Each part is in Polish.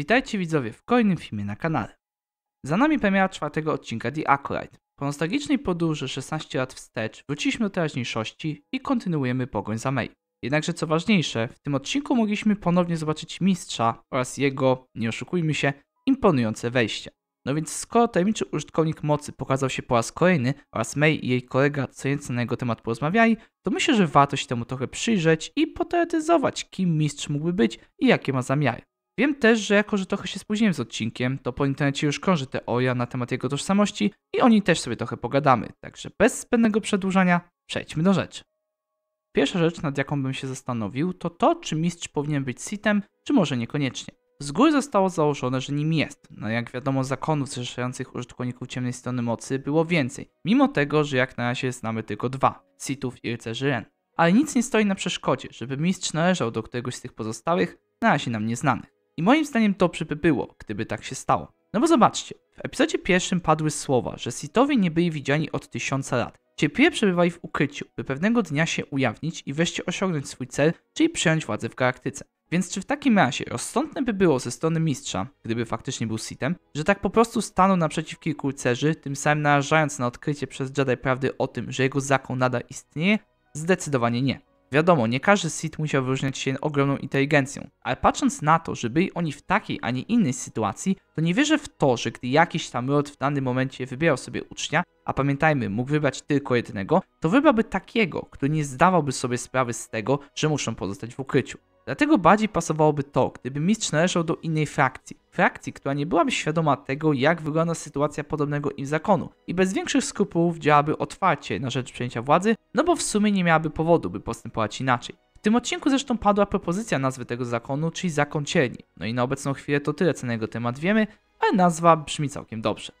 Witajcie widzowie w kolejnym filmie na kanale. Za nami premiera czwartego odcinka The Acolyte. Po nostalgicznej podróży 16 lat wstecz wróciliśmy do teraźniejszości i kontynuujemy pogoń za May. Jednakże co ważniejsze, w tym odcinku mogliśmy ponownie zobaczyć mistrza oraz jego, nie oszukujmy się, imponujące wejście. No więc skoro tajemniczy użytkownik mocy pokazał się po raz kolejny oraz May i jej kolega co nieco na jego temat porozmawiali, to myślę, że warto się temu trochę przyjrzeć i poteoretyzować, kim mistrz mógłby być i jakie ma zamiary. Wiem też, że jako, że trochę się spóźniłem z odcinkiem, to po internecie już krąży teoria na temat jego tożsamości i o też sobie trochę pogadamy, także bez zbędnego przedłużania przejdźmy do rzeczy. Pierwsza rzecz, nad jaką bym się zastanowił, to to, czy mistrz powinien być sitem, czy może niekoniecznie. Z góry zostało założone, że nim jest. No jak wiadomo, zakonów zrzeszających użytkowników ciemnej strony mocy było więcej, mimo tego, że jak na razie znamy tylko dwa, sitów i rycerzy Ren. Ale nic nie stoi na przeszkodzie, żeby mistrz należał do któregoś z tych pozostałych, na razie nam nieznanych. I moim zdaniem to było, gdyby tak się stało. No bo zobaczcie, w epizodzie pierwszym padły słowa, że Sithowie nie byli widziani od tysiąca lat. Ciepłe przebywali w ukryciu, by pewnego dnia się ujawnić i wreszcie osiągnąć swój cel, czyli przejąć władzę w galaktyce. Więc czy w takim razie rozsądne by było ze strony mistrza, gdyby faktycznie był Sithem, że tak po prostu stanął naprzeciw kilku rycerzy, tym samym narażając na odkrycie przez Jedi prawdy o tym, że jego zakon nadal istnieje? Zdecydowanie nie. Wiadomo, nie każdy Sith musiał wyróżniać się ogromną inteligencją, ale patrząc na to, że byli oni w takiej, a nie innej sytuacji, to nie wierzę w to, że gdy jakiś tam Lord w danym momencie wybierał sobie ucznia, a pamiętajmy, mógł wybrać tylko jednego, to wybrałby takiego, który nie zdawałby sobie sprawy z tego, że muszą pozostać w ukryciu. Dlatego bardziej pasowałoby to, gdyby mistrz należał do innej frakcji. Frakcji, która nie byłaby świadoma tego, jak wygląda sytuacja podobnego im zakonu i bez większych skrupułów działaby otwarcie na rzecz przejęcia władzy, no bo w sumie nie miałaby powodu, by postępować inaczej. W tym odcinku zresztą padła propozycja nazwy tego zakonu, czyli Zakon Cieni. No i na obecną chwilę to tyle, co na jego temat wiemy, ale nazwa brzmi całkiem dobrze.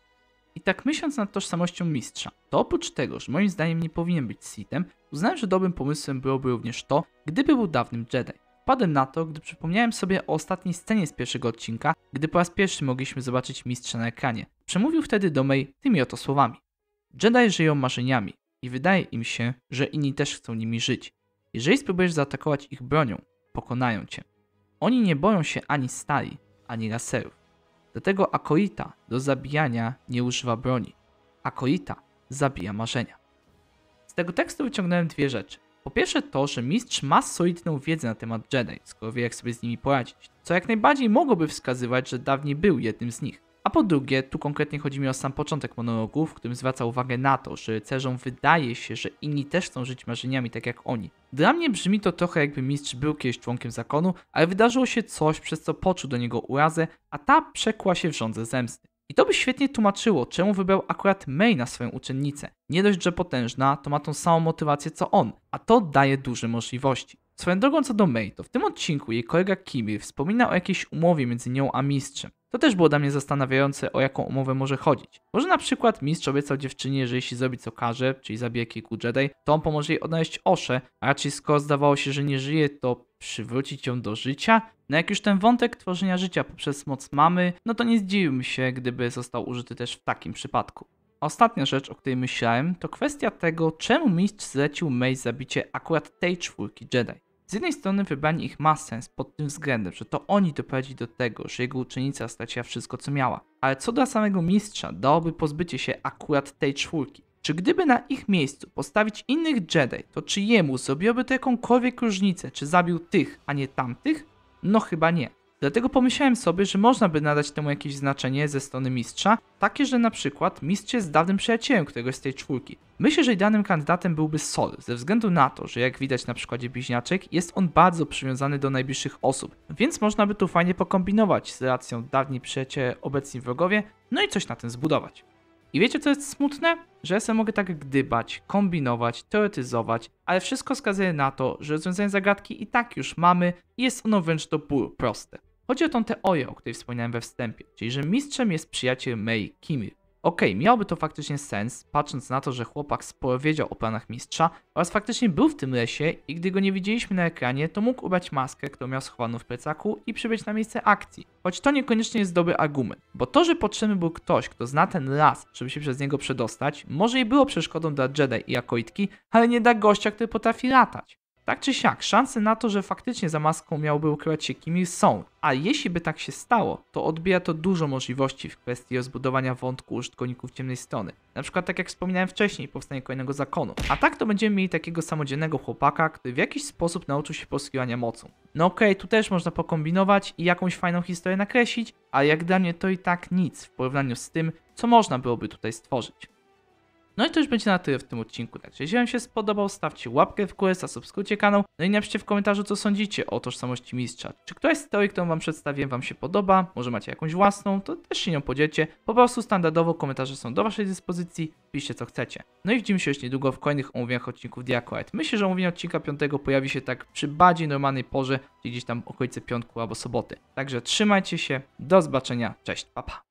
I tak myśląc nad tożsamością mistrza, to oprócz tego, że moim zdaniem nie powinien być Sithem, uznałem, że dobrym pomysłem byłoby również to, gdyby był dawnym Jedi. Padłem na to, gdy przypomniałem sobie o ostatniej scenie z pierwszego odcinka, gdy po raz pierwszy mogliśmy zobaczyć mistrza na ekranie. Przemówił wtedy do May tymi oto słowami. Jedi żyją marzeniami i wydaje im się, że inni też chcą nimi żyć. Jeżeli spróbujesz zaatakować ich bronią, pokonają cię. Oni nie boją się ani stali, ani laserów. Dlatego Akoita do zabijania nie używa broni. Akoita zabija marzenia. Z tego tekstu wyciągnąłem dwie rzeczy. Po pierwsze to, że mistrz ma solidną wiedzę na temat Jedi, skoro wie jak sobie z nimi poradzić, co jak najbardziej mogłoby wskazywać, że dawniej był jednym z nich. A po drugie, tu konkretnie chodzi mi o sam początek monologu, w którym zwraca uwagę na to, że rycerzom wydaje się, że inni też chcą żyć marzeniami tak jak oni. Dla mnie brzmi to trochę jakby mistrz był kiedyś członkiem zakonu, ale wydarzyło się coś, przez co poczuł do niego urazę, a ta przekła się w rządze zemsty. I to by świetnie tłumaczyło, czemu wybrał akurat May na swoją uczennicę. Nie dość, że potężna, to ma tą samą motywację co on, a to daje duże możliwości. Swoją drogą co do May, to w tym odcinku jej kolega Kimi wspomina o jakiejś umowie między nią a mistrzem. To też było dla mnie zastanawiające, o jaką umowę może chodzić. Może na przykład mistrz obiecał dziewczynie, że jeśli zrobi co każe, czyli zabije kilku Jedi, to on pomoże jej odnaleźć Oszę, a raczej skoro zdawało się, że nie żyje, to przywrócić ją do życia? No jak już ten wątek tworzenia życia poprzez moc mamy, no to nie zdziwiłbym się, gdyby został użyty też w takim przypadku. Ostatnia rzecz, o której myślałem, to kwestia tego, czemu mistrz zlecił Mei zabicie akurat tej czwórki Jedi. Z jednej strony wybranie ich ma sens pod tym względem, że to oni doprowadzili do tego, że jego uczennica straciła wszystko co miała. Ale co dla samego mistrza, dałoby pozbycie się akurat tej czwórki. Czy gdyby na ich miejscu postawić innych Jedi, to czy jemu zrobiłoby to jakąkolwiek różnicę, czy zabił tych, a nie tamtych? No chyba nie. Dlatego pomyślałem sobie, że można by nadać temu jakieś znaczenie ze strony mistrza, takie, że na przykład mistrz jest dawnym przyjacielem któregoś z tej czwórki. Myślę, że idealnym kandydatem byłby Sol, ze względu na to, że jak widać na przykładzie bliźniaczek, jest on bardzo przywiązany do najbliższych osób, więc można by tu fajnie pokombinować z relacją dawni przyjaciele, obecni wrogowie, no i coś na tym zbudować. I wiecie co jest smutne? Że ja sobie mogę tak gdybać, kombinować, teoretyzować, ale wszystko wskazuje na to, że rozwiązanie zagadki i tak już mamy i jest ono wręcz do bólu proste. Chodzi o tą teorię, o której wspominałem we wstępie, czyli że mistrzem jest przyjaciel Mei Kimi. Okej, okay, to faktycznie sens, patrząc na to, że chłopak sporo wiedział o planach mistrza oraz faktycznie był w tym lesie i gdy go nie widzieliśmy na ekranie, to mógł ubrać maskę, którą miał schowaną w plecaku i przybyć na miejsce akcji. Choć to niekoniecznie jest dobry argument, bo to, że potrzebny był ktoś, kto zna ten las, żeby się przez niego przedostać, może i było przeszkodą dla Jedi i Akoitki, ale nie dla gościa, który potrafi latać. Tak czy siak, szanse na to, że faktycznie za maską miałby ukrywać się Kimil są, a jeśli by tak się stało, to odbija to dużo możliwości w kwestii rozbudowania wątku użytkowników ciemnej strony. Na przykład, tak jak wspominałem wcześniej, powstanie kolejnego zakonu. A tak to będziemy mieli takiego samodzielnego chłopaka, który w jakiś sposób nauczył się posługiwania mocą. No okej, okay, tu też można pokombinować i jakąś fajną historię nakreślić, a jak dla mnie to i tak nic w porównaniu z tym, co można byłoby tutaj stworzyć. No i to już będzie na tyle w tym odcinku. Także jeśli Wam się spodobał, stawcie łapkę w górę, zasubskrybujcie kanał, no i napiszcie w komentarzu, co sądzicie o tożsamości mistrza. Czy któraś z teorii, którą Wam przedstawiłem, Wam się podoba, może macie jakąś własną, to też się nią podzielcie. Po prostu standardowo komentarze są do Waszej dyspozycji, piszcie co chcecie. No i widzimy się już niedługo w kolejnych omówieniach odcinków Diacoet. Myślę, że omówienie odcinka 5 pojawi się tak przy bardziej normalnej porze, gdzieś tam okolice piątku albo soboty. Także trzymajcie się, do zobaczenia, cześć, papa. Pa.